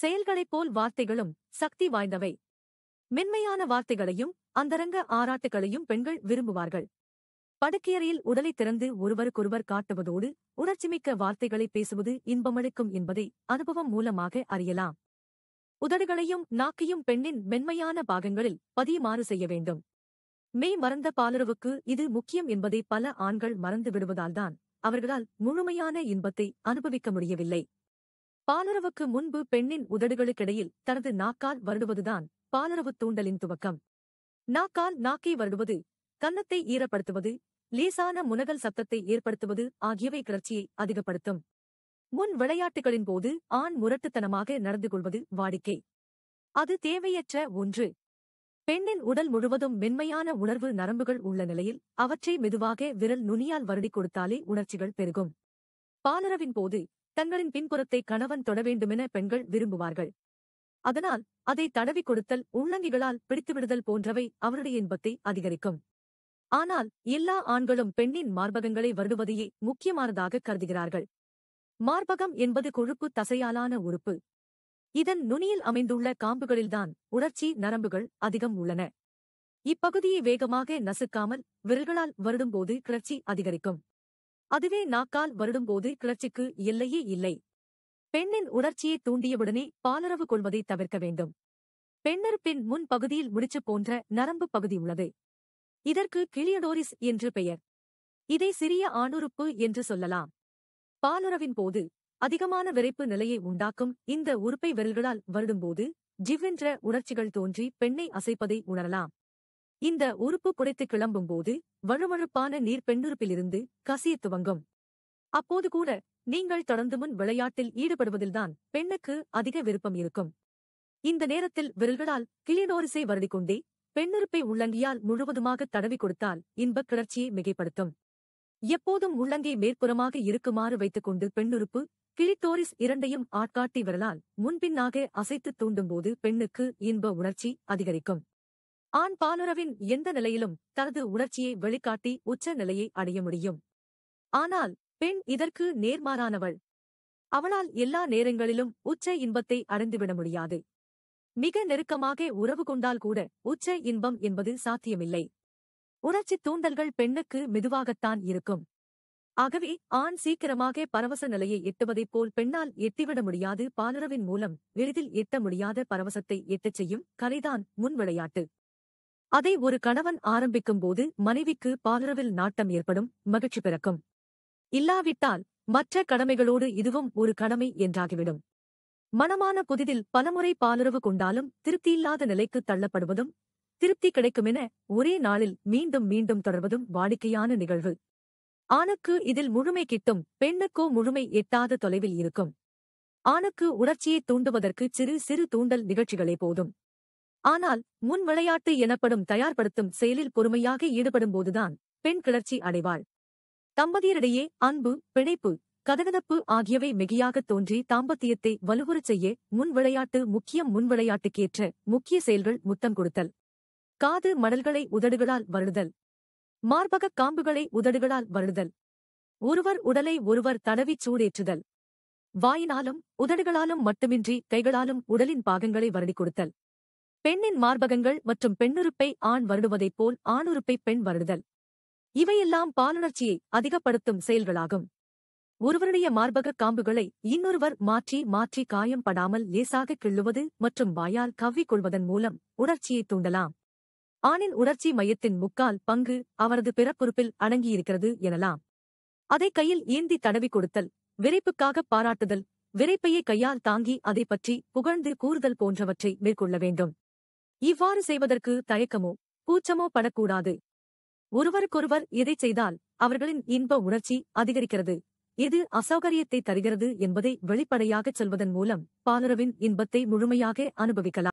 செயல்களைப் போல் வார்த்தைகளும் சக்தி வாய்ந்தவை மென்மையான வார்த்தைகளையும் அந்தரங்க ஆராட்டுகளையும் பெண்கள் விரும்புவார்கள் படுக்கையறையில் உடலை திறந்து ஒருவருக்கொருவர் காட்டுவதோடு உணர்ச்சிமிக்க வார்த்தைகளை பேசுவது இன்பமளிக்கும் என்பதை அனுபவம் மூலமாக அறியலாம் உதடுகளையும் நாக்கையும் பெண்ணின் மென்மையான பாகங்களில் பதியுமாறு செய்ய வேண்டும் மெய் மறந்த பாலுறவுக்கு இது முக்கியம் என்பதை பல ஆண்கள் மறந்து விடுவதால்தான் அவர்களால் முழுமையான இன்பத்தை அனுபவிக்க முடியவில்லை பாலுறவுக்கு முன்பு பெண்ணின் உதடுகளுக்கிடையில் தனது நாக்கால் வருடுவதுதான் பாலுறவு தூண்டலின் துவக்கம் நாக்கால் நாக்கி வருடுவது கன்னத்தை ஈரப்படுத்துவது லேசான முனகல் சத்தத்தை ஏற்படுத்துவது ஆகியவை கிளர்ச்சியை அதிகப்படுத்தும் முன் விளையாட்டுகளின் போது ஆண் முரட்டுத்தனமாக நடந்து கொள்வது வாடிக்கை அது தேவையற்ற ஒன்று பெண்ணின் உடல் முழுவதும் மென்மையான உணர்வு நரம்புகள் உள்ள நிலையில் அவற்றை மெதுவாக விரல் நுனியால் வருடி கொடுத்தாலே உணர்ச்சிகள் பெருகும் பாலுறவின் போது தங்களின் பின்புறத்தை கணவன் தொட வேண்டுமென பெண்கள் விரும்புவார்கள் அதனால் அதை தடவி கொடுத்தல் உள்ளங்கிகளால் பிடித்துவிடுதல் போன்றவை அவருடைய இன்பத்தை அதிகரிக்கும் ஆனால் எல்லா ஆண்களும் பெண்ணின் மார்பகங்களை வருடுவதையே முக்கியமானதாக கருதுகிறார்கள் மார்பகம் என்பது கொழுப்பு தசையாலான உறுப்பு இதன் நுனியில் அமைந்துள்ள காம்புகளில்தான் உணர்ச்சி நரம்புகள் அதிகம் உள்ளன இப்பகுதியை வேகமாக நசுக்காமல் விரல்களால் வருடும்போது கிளர்ச்சி அதிகரிக்கும் அதுவே நாக்கால் வருடும்போது கிளர்ச்சிக்கு எல்லையே இல்லை பெண்ணின் உணர்ச்சியை தூண்டியவுடனே பாலுறவு கொள்வதை தவிர்க்க வேண்டும் பெண்ணறுப்பின் முன் பகுதியில் முடிச்சு போன்ற நரம்பு பகுதி உள்ளது இதற்கு கிளியடோரிஸ் என்று பெயர் இதை சிறிய ஆணுறுப்பு என்று சொல்லலாம் பாலுறவின் போது அதிகமான விரைப்பு நிலையை உண்டாக்கும் இந்த உறுப்பை விரல்களால் வருடும்போது ஜிவ்வென்ற உணர்ச்சிகள் தோன்றி பெண்ணை அசைப்பதை உணரலாம் இந்த உறுப்பு புடைத்து கிளம்பும்போது வழுவழுப்பான நீர் பெண்ணுறுப்பிலிருந்து கசிய துவங்கும் அப்போது கூட நீங்கள் தொடர்ந்து முன் விளையாட்டில் ஈடுபடுவதில்தான் பெண்ணுக்கு அதிக விருப்பம் இருக்கும் இந்த நேரத்தில் விரல்களால் வருடிக் கொண்டே பெண்ணுறுப்பை உள்ளங்கியால் முழுவதுமாக தடவி கொடுத்தால் இன்பக் கிளர்ச்சியை மிகைப்படுத்தும் எப்போதும் உள்ளங்கை மேற்புறமாக இருக்குமாறு வைத்துக்கொண்டு பெண்ணுறுப்பு கிளித்தோரிஸ் இரண்டையும் ஆட்காட்டி விரலால் முன்பின்னாக அசைத்து தூண்டும்போது பெண்ணுக்கு இன்ப உணர்ச்சி அதிகரிக்கும் ஆண் பாலுறவின் எந்த நிலையிலும் தனது உணர்ச்சியை வெளிக்காட்டி உச்ச நிலையை அடைய முடியும் ஆனால் பெண் இதற்கு நேர்மாறானவள் அவளால் எல்லா நேரங்களிலும் உச்ச இன்பத்தை அடைந்துவிட முடியாது மிக நெருக்கமாக உறவு கொண்டால் கூட உச்ச இன்பம் என்பது சாத்தியமில்லை உணர்ச்சி தூண்டல்கள் பெண்ணுக்கு மெதுவாகத்தான் இருக்கும் ஆகவே ஆண் சீக்கிரமாக பரவச நிலையை எட்டுவதைப் போல் பெண்ணால் எட்டிவிட முடியாது பாலுறவின் மூலம் எளிதில் எட்ட முடியாத பரவசத்தை எட்டச் செய்யும் கலைதான் முன் விளையாட்டு அதை ஒரு கணவன் ஆரம்பிக்கும்போது மனைவிக்கு பாலுறவில் நாட்டம் ஏற்படும் மகிழ்ச்சி பிறக்கும் இல்லாவிட்டால் மற்ற கடமைகளோடு இதுவும் ஒரு கடமை என்றாகிவிடும் மனமான புதிதில் பலமுறை பாலுறவு கொண்டாலும் திருப்தியில்லாத நிலைக்கு தள்ளப்படுவதும் திருப்தி கிடைக்குமென ஒரே நாளில் மீண்டும் மீண்டும் தொடர்வதும் வாடிக்கையான நிகழ்வு ஆணுக்கு இதில் முழுமை கிட்டும் பெண்ணுக்கோ முழுமை எட்டாத தொலைவில் இருக்கும் ஆணுக்கு உணர்ச்சியை தூண்டுவதற்கு சிறு சிறு தூண்டல் நிகழ்ச்சிகளே போதும் ஆனால் முன் விளையாட்டு எனப்படும் தயார்படுத்தும் செயலில் பொறுமையாக ஈடுபடும்போதுதான் பெண் கிளர்ச்சி அடைவாள் தம்பதியரிடையே அன்பு பிணைப்பு கதகதப்பு ஆகியவை மிகையாக தோன்றி தாம்பத்தியத்தை வலுகுறச் செய்ய முன் விளையாட்டு முக்கிய முன் விளையாட்டுக்கேற்ற முக்கிய செயல்கள் முத்தம் கொடுத்தல் காது மடல்களை உதடுகளால் வருடுதல் மார்பக காம்புகளை உதடுகளால் வருடுதல் ஒருவர் உடலை ஒருவர் தடவிச் சூடேற்றுதல் வாயினாலும் உதடுகளாலும் மட்டுமின்றி கைகளாலும் உடலின் பாகங்களை வருடிக் கொடுத்தல் பெண்ணின் மார்பகங்கள் மற்றும் பெண்ணுறுப்பை ஆண் வருடுவதைப் போல் ஆணுறுப்பை பெண் வருடுதல் இவையெல்லாம் பாலுணர்ச்சியை அதிகப்படுத்தும் செயல்களாகும் ஒருவருடைய மார்பக காம்புகளை இன்னொருவர் மாற்றி மாற்றி காயம் படாமல் லேசாக கிள்ளுவது மற்றும் வாயால் கவ்விக் கொள்வதன் மூலம் உணர்ச்சியை தூண்டலாம் ஆணின் உணர்ச்சி மையத்தின் முக்கால் பங்கு அவரது பிறப்புறுப்பில் அடங்கியிருக்கிறது எனலாம் அதை கையில் ஏந்தி தடவி கொடுத்தல் விரைப்புக்காக பாராட்டுதல் விரைப்பையை கையால் தாங்கி அதை பற்றி புகழ்ந்து கூறுதல் போன்றவற்றை மேற்கொள்ள வேண்டும் இவ்வாறு செய்வதற்கு தயக்கமோ கூச்சமோ படக்கூடாது ஒருவருக்கொருவர் இதைச் செய்தால் அவர்களின் இன்ப உணர்ச்சி அதிகரிக்கிறது இது அசௌகரியத்தை தருகிறது என்பதை வெளிப்படையாகச் சொல்வதன் மூலம் பாலுறவின் இன்பத்தை முழுமையாக அனுபவிக்கலாம்